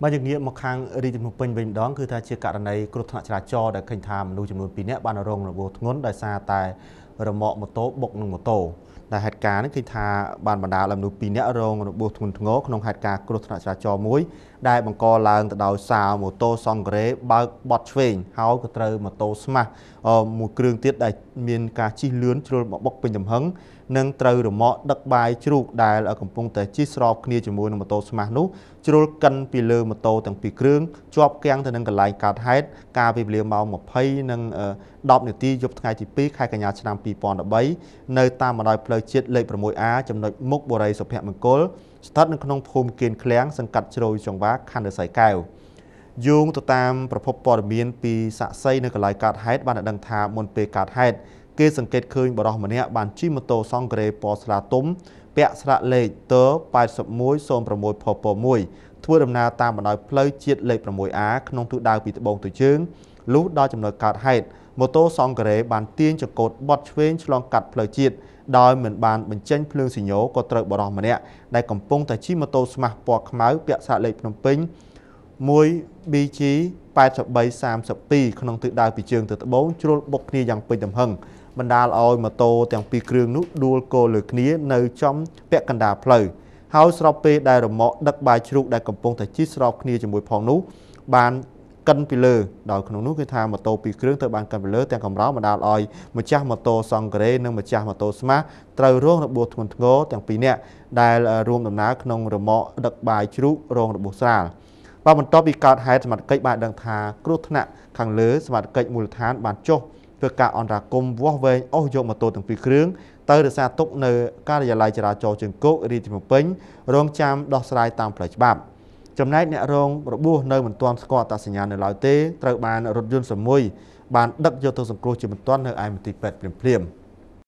បើយើងងាកមកខាងរាជធានីភ្នំពេញវិញម្ដងគឺថាជាករណីគ្រោះថ្នាក់ចរាចរណ៍ដែលឃើញថាមនុស្សចំនួន2នាក់បានរងរបួសធ្ងន់ដោយសារតែរមាក់ម៉ូតូបុកនឹងម៉ូតូដែលហេតុការណ៍នេះគឺថាបានបណ្ដាលឲ្យមនុស្ស2នាក់រងរបួសធ្ងន់ធ្ងរក្នុងហេតុការណ៍គ្រោះថ្នាក់ចរាចរណ៍មួយ ដែលបង្កឡើងទៅដោយសារម៉ូតូសង់ក្រេបើកបត់ឆ្វេងហើយក៏ត្រូវម៉ូតូស្មាស់មួយគ្រឿងទៀតដែលមានការជិះលឿនជ្រុលមកបុកពេញទំហឹងនិងត្រូវរមាក់ដឹកបាយជ្រូកដែលកំពុងតែជិះស្របគ្នាជាមួយនឹងម៉ូតូស្មាស់នោះជ្រុលកិនពីលើម៉ូតូទាំងពីរគ្រឿងជាប់គាំងទៅនឹងកន្លែងកើតហេតុកាលពីវេលាម៉ោង20និង10នាទីយប់ថ្ងៃទី2ខែកញ្ញាឆ្នាំ2013នៅតាមបណ្ដោយផ្លូវជាតិលេខ 6A ចំណុចមុខបូរីសុភមង្គល ស្ថិតនៅក្នុងភូមិគៀនឃ្លាំងសង្កាត់ជ្រោយចង្វាខណ្ឌសីកែវយោងទៅតាមប្រភពព័ត៌មាន ពីសាក់សីនៅកន្លែងកើតហេតុបានដឹងថាមុនពេលកើតហេតុគេសង្កេតឃើញបរិសម្នាក់បានជិះម៉ូតូសង្គ្រេពណ៌ស្លាទុំពាក់ស្លាកលេខទ8106ផព1ធ្វើដំណើរតាមបណ្ដោយផ្លូវជាតិលេខ 6A ក្នុងទិសដៅពីត្បូងទៅជើងលុះដល់ចំណុចកើតហេតុម៉ូតូសង្គ្រេបានទាញចង្កូតបត់ឆ្វេងឆ្លងកាត់ផ្លូវជាតិដោយមិនបានបញ្ចេញភ្លើងសញ្ញោក៏ត្រូវបរិសម្នាក់ដែលកំពុងតែជិះម៉ូតូស្មាស់ពណ៌ខ្មៅពាក់ស្លាកលេខភ្នំពេញ 1BG 8332ក្នុងទិសដៅពីជើងទៅត្បូងជ្រុលបុកគ្នាយ៉ាងពេញទំហឹងបណ្ដាលឲ្យម៉ូតូទាំងពីរគ្រឿងនោះដួលគោលលើគ្នានៅចំពាក់កណ្ដាលផ្លូវហើយស្របពេលដែលរមាក់ដឹកបាយជ្រូកដែលកំពុងតែជិះស្របគ្នាជាមួយផងនោះបានកិនពីលើដោយក្នុងនោះគឺថាម៉ូតូពីរគ្រឿងត្រូវបានកិនពីលើទាំងកម្រោបណ្ដាលឲ្យម្ចាស់ម៉ូតូសង្ករេនិងម្ចាស់ម៉ូតូស្មាសត្រូវរងរបួសធ្ងន់ធ្ងរទាំងពីរនាក់ដែលរួមដំណើរក្នុងរមាក់ដឹកបាយជ្រូករងរបួសស្រាល។បាទបន្ទាប់ពីកើតហេតុសមត្ថកិច្ចបានដឹងថាគ្រោះថ្នាក់ខាងលើ សមត្ថកិច្ចមូលដ្ឋានបានចុះធ្វើការអន្តរាគមន៍វាស់វែងអស់យកម៉ូតូទាំងពីរគ្រឿងទៅរក្សាទុកនៅ ការិយាល័យចរាចរណ៍ជើងគោករាជធានីភ្នំពេញ រងចាំដោះស្រាយតាមផ្លូវច្បាប់ចំណែកអ្នករងរបួសនៅមិនទាន់ស្គាល់អត្តសញ្ញាណនៅឡើយទេត្រូវបានរថយន្តសមួយបានដឹកយកទៅសង្គ្រោះជាបន្ទាន់នៅឯមន្ទីរពេទ្យព្រមព្រៀង